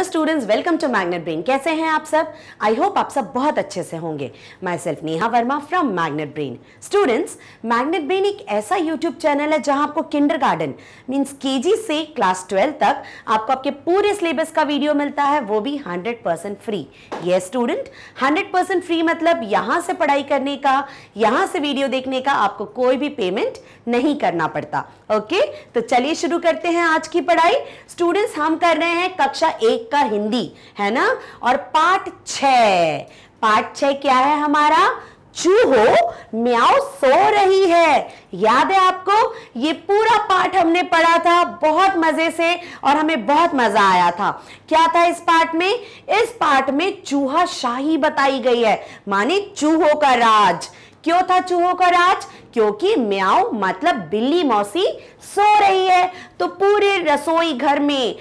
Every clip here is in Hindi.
Hello students welcome to Magnet Brain कैसे हैं आप सब आई होप आप सब बहुत अच्छे से होंगे myself Neha Verma from Magnet Brain students Magnet Brain एक ऐसा यूट्यूब चैनल है जहां आपको किंडर गार्डन मीन्स के से क्लास ट्वेल्व तक आपको आपके पूरे सिलेबस का वीडियो मिलता है वो भी हंड्रेड परसेंट फ्री ये स्टूडेंट हंड्रेड परसेंट फ्री मतलब यहाँ से पढ़ाई करने का यहाँ से वीडियो देखने का आपको कोई भी पेमेंट नहीं करना पड़ता ओके okay? तो चलिए शुरू करते हैं आज की पढ़ाई स्टूडेंट्स हम कर रहे हैं कक्षा एक का हिंदी है ना और पाठ छ पार्ट छ क्या है हमारा चूहो म्याओ सो रही है याद है आपको ये पूरा पाठ हमने पढ़ा था बहुत मजे से और हमें बहुत मजा आया था क्या था इस पाठ में इस पाठ में चूहा शाही बताई गई है माने चूहो का राज क्यों था चूहो का राज क्योंकि म्याओ मतलब बिल्ली मौसी सो रही है तो पूरे रसोई घर में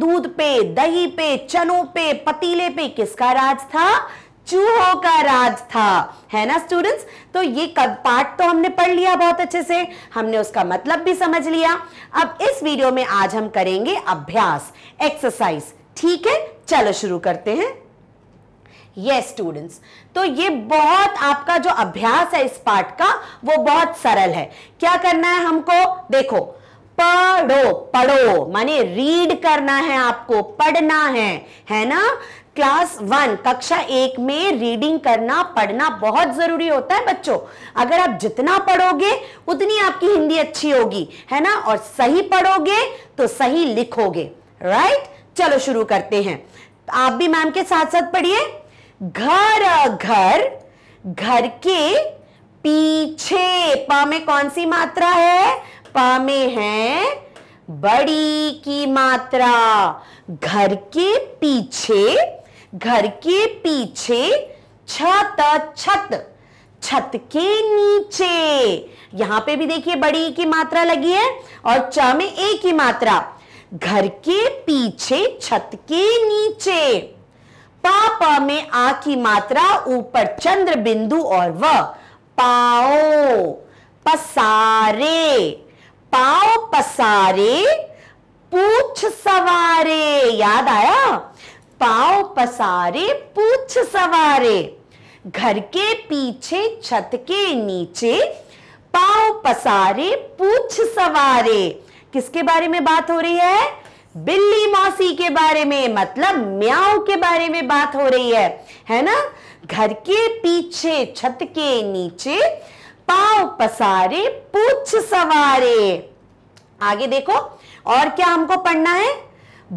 दूध पे दही पे चनों पे पतीले पे किसका राज था चूहों का राज था है ना स्टूडेंट्स तो ये कब पार्ट तो हमने पढ़ लिया बहुत अच्छे से हमने उसका मतलब भी समझ लिया अब इस वीडियो में आज हम करेंगे अभ्यास एक्सरसाइज ठीक है चलो शुरू करते हैं ये स्टूडेंट्स तो ये बहुत आपका जो अभ्यास है इस पार्ट का वो बहुत सरल है क्या करना है हमको देखो पढ़ो पढ़ो माने रीड करना है आपको पढ़ना है है ना क्लास वन कक्षा एक में रीडिंग करना पढ़ना बहुत जरूरी होता है बच्चों अगर आप जितना पढ़ोगे उतनी आपकी हिंदी अच्छी होगी है ना और सही पढ़ोगे तो सही लिखोगे राइट चलो शुरू करते हैं आप भी मैम के साथ साथ पढ़िए घर घर घर के पीछे पा में कौन सी मात्रा है पा में है बड़ी की मात्रा घर के पीछे घर के पीछे छत छत छत के नीचे यहां पे भी देखिए बड़ी की मात्रा लगी है और च में ए की मात्रा घर के पीछे छत के नीचे प प में आ की मात्रा ऊपर चंद्र बिंदु और व पाओ पसारे पाओ पसारे पूछ सवारे याद आया पाओ पसारे पूछ सवारे घर के पीछे छत के नीचे पाओ पसारे पूछ सवारे किसके बारे में बात हो रही है बिल्ली मौसी के बारे में मतलब म्याओ के बारे में बात हो रही है है ना घर के पीछे छत के नीचे पाव पसारे पूछ सवारे आगे देखो और क्या हमको पढ़ना है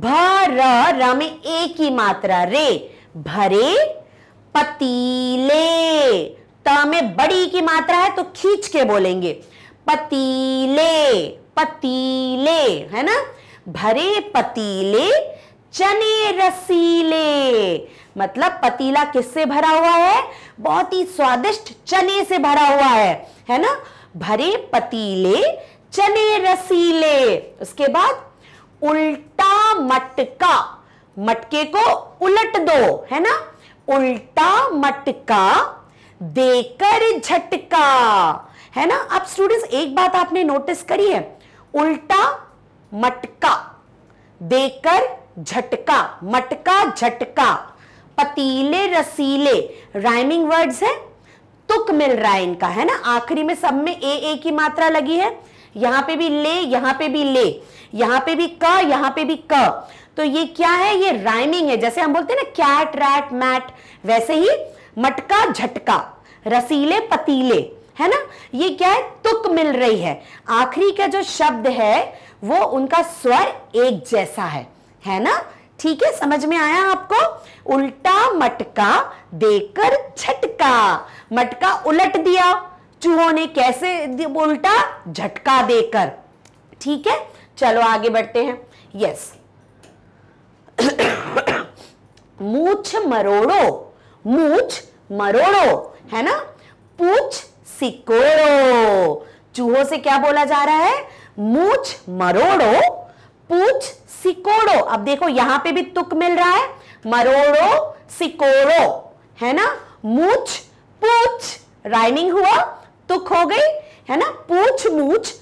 भ र र में एक ही मात्रा रे भरे पतीले त में बड़ी की मात्रा है तो खींच के बोलेंगे पतीले पतीले है ना भरे पतीले चने रसीले मतलब पतीला किससे भरा हुआ है बहुत ही स्वादिष्ट चने से भरा हुआ है है ना भरे पतीले चने रसीले उसके बाद उल्टा मटका मटके को उलट दो है ना उल्टा मटका देकर झटका है ना अब स्टूडेंट्स एक बात आपने नोटिस करी है उल्टा मटका देकर झटका मटका झटका पतीले रसीले राइमिंग वर्ड्स है तुक मिल रहा है इनका है ना आखिरी में सब में ए ए की मात्रा लगी है यहां पे भी ले यहां पे भी ले यहां पे भी क यहां पे भी क तो ये क्या है ये राइमिंग है जैसे हम बोलते हैं ना कैट रैट मैट वैसे ही मटका झटका रसीले पतीले है ना ये क्या है तुक मिल रही है आखिरी का जो शब्द है वो उनका स्वर एक जैसा है है ना ठीक है समझ में आया आपको उल्टा मटका देकर झटका मटका उलट दिया चूहों ने कैसे उल्टा झटका देकर ठीक है चलो आगे बढ़ते हैं यस मूछ मरोड़ो मूछ मरोड़ो है ना पूछ सिकोड़ो चूहों से क्या बोला जा रहा है मूछ मरोड़ो पूछ सिकोड़ो अब देखो यहां पे भी तुक मिल रहा है मरोड़ो सिकोड़ो है ना मूछ पूछ राइमिंग हुआ तुक हो गई है ना पूछ मूछ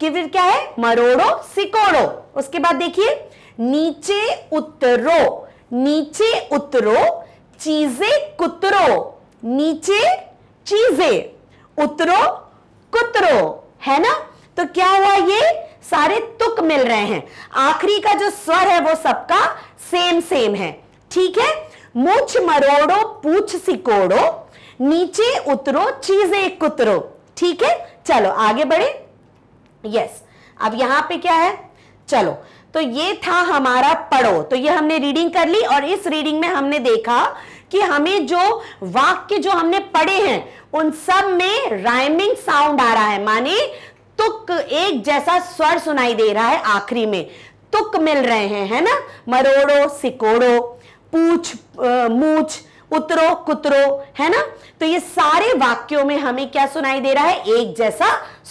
कि फिर क्या है मरोड़ो सिकोड़ो उसके बाद देखिए नीचे उतरो नीचे उतरो चीजें कुतरो नीचे चीजें उतरो कुतरो है ना तो क्या हुआ ये सारे तुक मिल रहे हैं आखिरी का जो स्वर है वो सबका सेम सेम है ठीक है मुछ मरोड़ो पूछ सिकोड़ो नीचे उतरो चीजें कुतरो ठीक है चलो आगे बढ़े यस अब यहां पे क्या है चलो तो ये था हमारा पढ़ो तो ये हमने रीडिंग कर ली और इस रीडिंग में हमने देखा कि हमें जो वाक्य जो हमने पढ़े हैं उन सब में राइमिंग साउंड आ रहा है माने तुक एक जैसा स्वर सुनाई दे रहा है आखिरी में तुक मिल रहे हैं है ना मरोड़ो सिकोड़ो पूछ मूछ उतरो कुतरो है ना तो ये सारे वाक्यों में हमें क्या सुनाई दे रहा है एक जैसा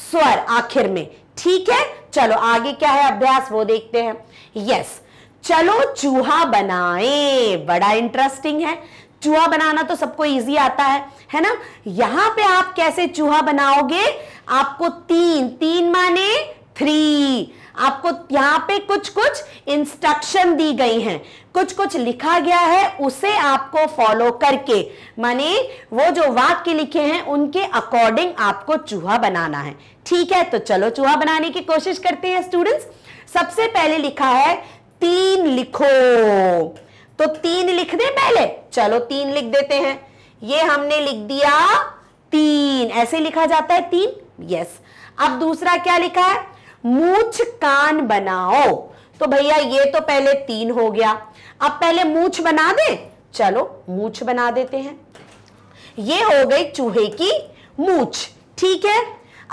स्वर आखिर में ठीक है चलो आगे क्या है अभ्यास वो देखते हैं यस चलो चूहा बनाए बड़ा इंटरेस्टिंग है चूहा बनाना तो सबको इजी आता है है ना यहां पे आप कैसे चूहा बनाओगे आपको तीन तीन माने थ्री आपको यहां पे कुछ कुछ इंस्ट्रक्शन दी गई हैं कुछ कुछ लिखा गया है उसे आपको फॉलो करके माने वो जो वाक्य लिखे हैं उनके अकॉर्डिंग आपको चूहा बनाना है ठीक है तो चलो चूहा बनाने की कोशिश करते हैं स्टूडेंट्स सबसे पहले लिखा है तीन लिखो तो तीन लिख दे पहले चलो तीन लिख देते हैं ये हमने लिख दिया तीन ऐसे लिखा जाता है तीन यस अब दूसरा क्या लिखा है मूछ कान बनाओ तो भैया ये तो पहले तीन हो गया अब पहले मूछ बना दे चलो मूछ बना देते हैं ये हो गई चूहे की मूछ ठीक है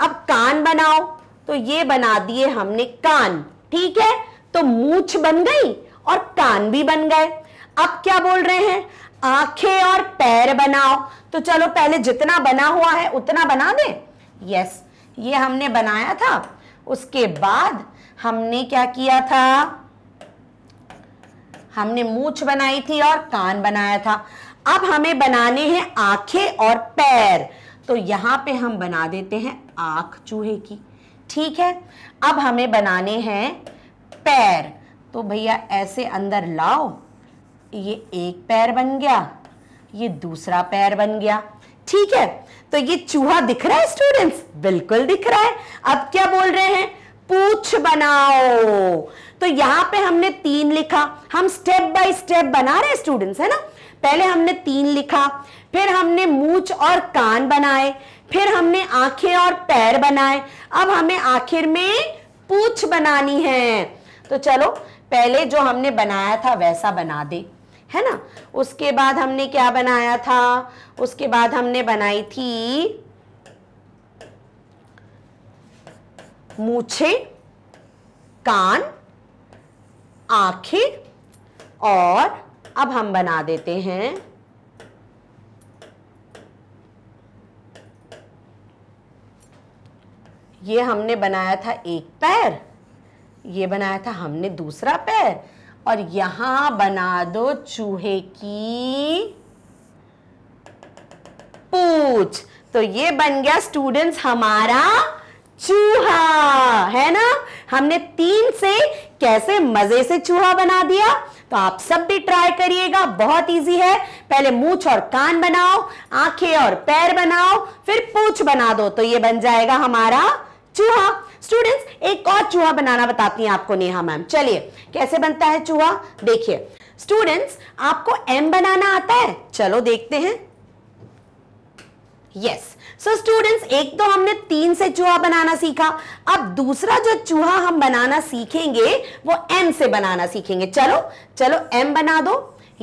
अब कान बनाओ तो ये बना दिए हमने कान ठीक है तो मूछ बन गई और कान भी बन गए अब क्या बोल रहे हैं आंखें और पैर बनाओ तो चलो पहले जितना बना हुआ है उतना बना दे यस ये हमने बनाया था उसके बाद हमने क्या किया था हमने मूछ बनाई थी और कान बनाया था अब हमें बनाने हैं आंखें और पैर तो यहां पे हम बना देते हैं आंख चूहे की ठीक है अब हमें बनाने हैं पैर तो भैया ऐसे अंदर लाओ ये एक पैर बन गया ये दूसरा पैर बन गया ठीक है तो ये चूहा दिख रहा है स्टूडेंट्स बिल्कुल दिख रहा है अब क्या बोल रहे हैं पूछ बनाओ तो यहां पे हमने तीन लिखा हम स्टेप बाय स्टेप बना रहे स्टूडेंट्स है ना पहले हमने तीन लिखा फिर हमने मूछ और कान बनाए फिर हमने आंखें और पैर बनाए अब हमें आखिर में पूछ बनानी है तो चलो पहले जो हमने बनाया था वैसा बना दे है ना उसके बाद हमने क्या बनाया था उसके बाद हमने बनाई थी मूछे कान आंखें और अब हम बना देते हैं ये हमने बनाया था एक पैर ये बनाया था हमने दूसरा पैर और यहां बना दो चूहे की पूछ तो ये बन गया स्टूडेंट्स हमारा चूहा है ना हमने तीन से कैसे मजे से चूहा बना दिया तो आप सब भी ट्राई करिएगा बहुत इजी है पहले मूछ और कान बनाओ आंखें और पैर बनाओ फिर पूछ बना दो तो ये बन जाएगा हमारा चूहा स्टूडेंट्स एक और चूहा बनाना बताती हैं आपको नेहा मैम चलिए कैसे बनता है चूहा देखिए स्टूडेंट्स आपको एम बनाना आता है चलो देखते हैं यस सो स्टूडेंट्स एक तो हमने तीन से चूहा बनाना सीखा अब दूसरा जो चूहा हम बनाना सीखेंगे वो एम से बनाना सीखेंगे चलो चलो एम बना दो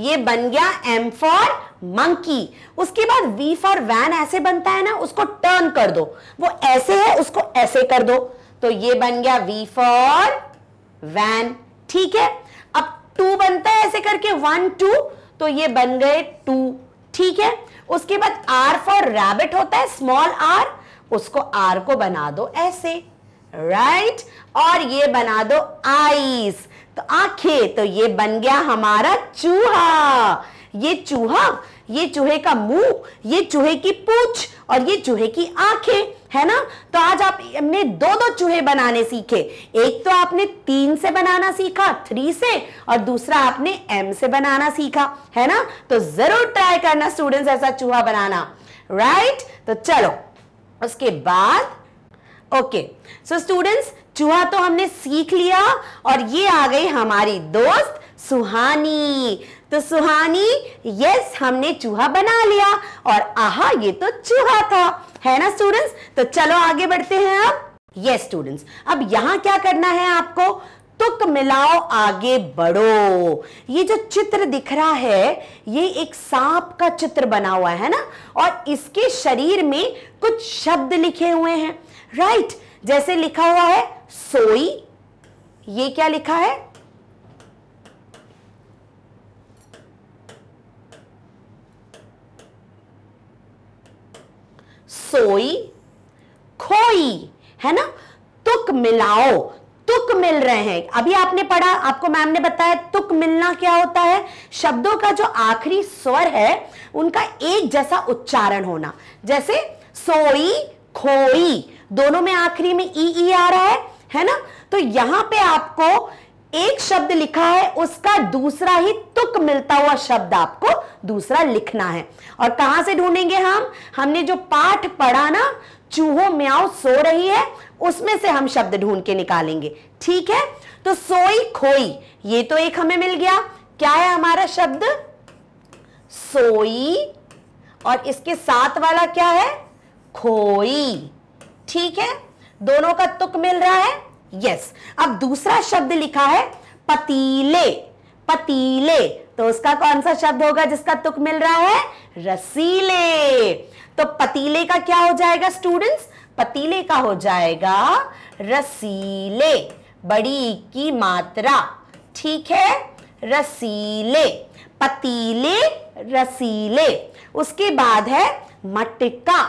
ये बन गया एम फॉर मंकी उसके बाद वी फॉर वैन ऐसे बनता है ना उसको टर्न कर दो वो ऐसे है उसको ऐसे कर दो तो ये बन गया वी फॉर वैन ठीक है अब टू बनता है ऐसे करके वन टू तो ये बन गए टू ठीक है उसके बाद आर फॉर रैबिट होता है स्मॉल आर उसको आर को बना दो ऐसे राइट right? और ये बना दो आईस तो आंखें तो ये बन गया हमारा चूहा ये चूहा ये चूहे का मुंह ये चूहे की पूछ और ये चूहे की आंखें है ना तो आज आपने दो दो चूहे बनाने सीखे एक तो आपने तीन से बनाना सीखा थ्री से और दूसरा आपने एम से बनाना सीखा है ना तो जरूर ट्राई करना स्टूडेंट्स ऐसा चूहा बनाना राइट तो चलो उसके बाद ओके सो स्टूडेंट्स चूहा तो हमने सीख लिया और ये आ गई हमारी दोस्त सुहानी तो सुहानी यस हमने चूहा बना लिया और आहा ये तो चूहा था है ना स्टूडेंट्स तो चलो आगे बढ़ते हैं अब यस स्टूडेंट्स अब यहां क्या करना है आपको तुक मिलाओ आगे बढ़ो ये जो चित्र दिख रहा है ये एक सांप का चित्र बना हुआ है ना और इसके शरीर में कुछ शब्द लिखे हुए हैं राइट जैसे लिखा हुआ है सोई ये क्या लिखा है खोई खोई है ना तुक मिलाओ तुक मिल रहे हैं अभी आपने पढ़ा आपको मैम ने बताया तुक मिलना क्या होता है शब्दों का जो आखिरी स्वर है उनका एक जैसा उच्चारण होना जैसे सोई खोई दोनों में आखिरी में ई ई आ रहा है है ना तो यहां पे आपको एक शब्द लिखा है उसका दूसरा ही तुक मिलता हुआ शब्द आपको दूसरा लिखना है और कहां से ढूंढेंगे हम हमने जो पाठ पढ़ा ना चूहो म्याओ सो रही है उसमें से हम शब्द ढूंढ के निकालेंगे ठीक है तो सोई खोई ये तो एक हमें मिल गया क्या है हमारा शब्द सोई और इसके साथ वाला क्या है खोई ठीक है दोनों का तुक मिल रहा है यस अब दूसरा शब्द लिखा है पतीले पतीले तो उसका कौन सा शब्द होगा जिसका तुक मिल रहा है रसीले तो पतीले का क्या हो जाएगा स्टूडेंट्स पतीले का हो जाएगा रसीले बड़ी की मात्रा ठीक है रसीले पतीले रसीले उसके बाद है मटका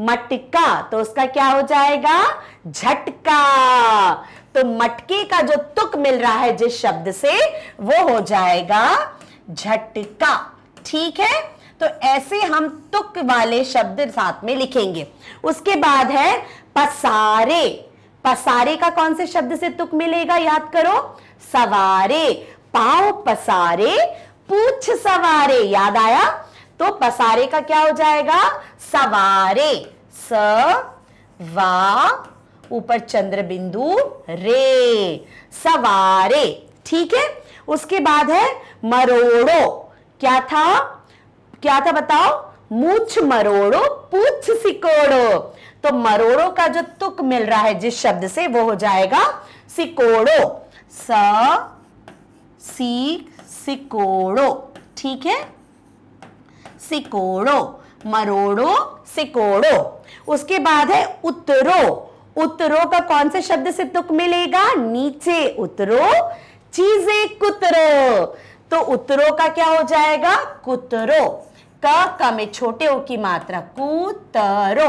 मटका तो उसका क्या हो जाएगा झटका तो मटके का जो तुक मिल रहा है जिस शब्द से वो हो जाएगा झटका ठीक है तो ऐसे हम तुक वाले शब्द साथ में लिखेंगे उसके बाद है पसारे पसारे का कौन से शब्द से तुक मिलेगा याद करो सवारे पाव पसारे पूछ सवारे याद आया तो पसारे का क्या हो जाएगा सवारे स वा ऊपर चंद्र बिंदु रे सवारे ठीक है उसके बाद है मरोड़ो क्या था क्या था बताओ मूछ मरोड़ो पूछ सिकोड़ो तो मरोड़ो का जो तुक मिल रहा है जिस शब्द से वो हो जाएगा सिकोड़ो स सी सिकोड़ो ठीक है सिकोड़ो मरोड़ो सिकोड़ो उसके बाद है उत्तरो उत्तरो का कौन से शब्द से तुक मिलेगा नीचे उतरो चीजें कुतरो तो उत्तरो का क्या हो जाएगा कुतरो क में छोटे ओ की मात्रा कुतरो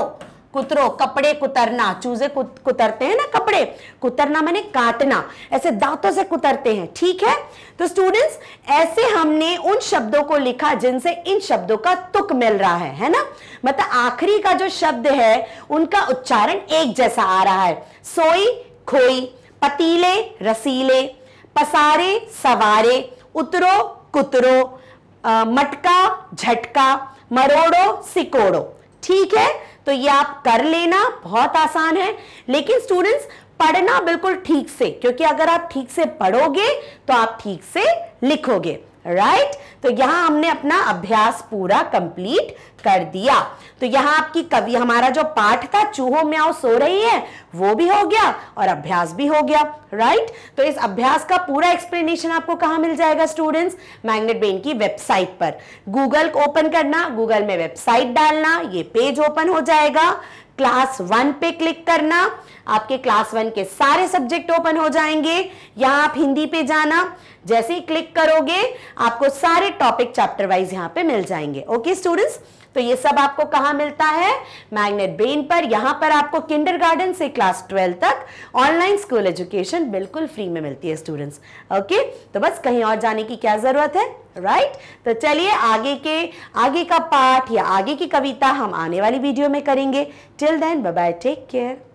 कुतरो कपड़े कुतरना चूजे कुतरते हैं ना कपड़े कुतरना मैंने काटना ऐसे दांतों से कुतरते हैं ठीक है तो स्टूडेंट्स ऐसे हमने उन शब्दों को लिखा जिनसे इन शब्दों का तुक मिल रहा है है ना मतलब आखिरी का जो शब्द है उनका उच्चारण एक जैसा आ रहा है सोई खोई पतीले रसीले पसारे सवारे उतरो कुतरो आ, मटका झटका मरोड़ो सिकोड़ो ठीक है तो ये आप कर लेना बहुत आसान है लेकिन स्टूडेंट्स पढ़ना बिल्कुल ठीक से क्योंकि अगर आप ठीक से पढ़ोगे तो आप ठीक से लिखोगे राइट right? तो यहां हमने अपना अभ्यास पूरा कंप्लीट कर दिया तो यहां आपकी कवि हमारा जो पाठ था चूहो म्याओ सो रही है वो भी हो गया और अभ्यास भी हो गया राइट right? तो इस अभ्यास का पूरा एक्सप्लेनेशन आपको कहा मिल जाएगा स्टूडेंट्स मैग्नेट बेन की वेबसाइट पर गूगल ओपन करना गूगल में वेबसाइट डालना ये पेज ओपन हो जाएगा क्लास वन पे क्लिक करना आपके क्लास वन के सारे सब्जेक्ट ओपन हो जाएंगे यहां आप हिंदी पे जाना जैसे ही क्लिक करोगे आपको सारे टॉपिक चैप्टर वाइज यहां पे मिल जाएंगे ओके स्टूडेंट्स तो ये सब आपको कहा मिलता है मैग्नेट ब्रेन पर यहां पर आपको किंडर से क्लास ट्वेल्व तक ऑनलाइन स्कूल एजुकेशन बिल्कुल फ्री में मिलती है स्टूडेंट्स ओके तो बस कहीं और जाने की क्या ज़रूरत है राइट right? तो चलिए आगे के आगे का पाठ या आगे की कविता हम आने वाली वीडियो में करेंगे till then bye take care